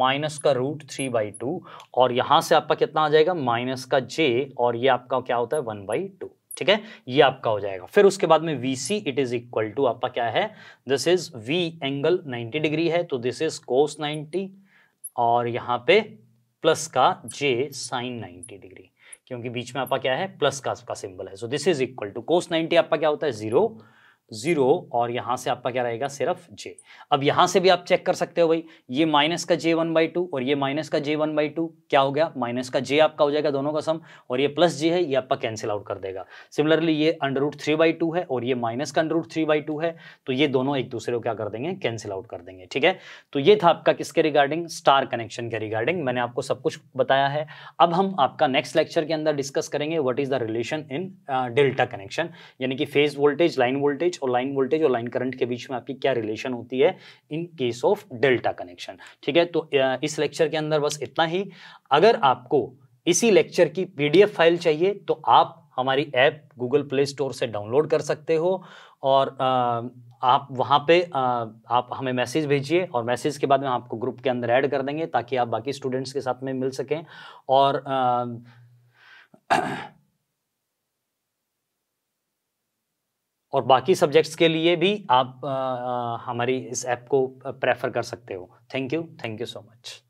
A: माइनस का रूट थ्री बाई टू और यहां से आपका कितना आ जाएगा माइनस का जे और ये आपका क्या होता है वन बाई टू ठीक है ये आपका हो जाएगा फिर उसके बाद में V C it is equal to आपका क्या है this is V angle ninety degree है तो दिस इज कोस नाइनटी और यहाँ पे प्लस का जे साइन नाइनटी डिग्री क्योंकि बीच में आपका क्या है प्लस का आपका सिंबल है so this is equal to cos ninety आपका क्या होता है जीरो जीरो और यहां से आपका क्या रहेगा सिर्फ जे अब यहां से भी आप चेक कर सकते हो भाई ये माइनस का जे वन बाई टू और ये माइनस का जे वन बाई टू क्या हो गया माइनस का जे आपका हो जाएगा दोनों का सम और ये प्लस जे है ये आपका कैंसिल आउट कर देगा सिमिलरली ये under root three by two है और ये माइनस का under root three by two है तो ये दोनों एक दूसरे को क्या कर देंगे कैंसिल आउट कर देंगे ठीक है तो ये था आपका किसके रिगार्डिंग स्टार कनेक्शन के रिगार्डिंग मैंने आपको सब कुछ बताया है अब हम आपका नेक्स्ट लेक्चर के अंदर डिस्कस करेंगे what is the relation in delta connection यानी कि फेज वोल्टेज लाइन वोल्टेज और लाइन वोल्टेज और लाइन करंट के बीच में आपकी क्या रिलेशन होती है in case of delta connection ठीक है तो इस लेक्चर के अंदर बस इतना ही अगर आपको इसी लेक्चर की पीडीएफ फाइल चाहिए तो आप हमारी ऐप गूगल प्ले स्टोर से डाउनलोड कर सकते हो और आप वहाँ पे आप हमें मैसेज भेजिए और मैसेज के बाद में आपको ग्रुप के अंदर ऐड कर देंगे ताकि आप बाकी स्टूडेंट्स के साथ में मिल सकें और आ, और बाकी सब्जेक्ट्स के लिए भी आप आ, आ, हमारी इस ऐप को प्रेफर कर सकते हो thank you thank you so much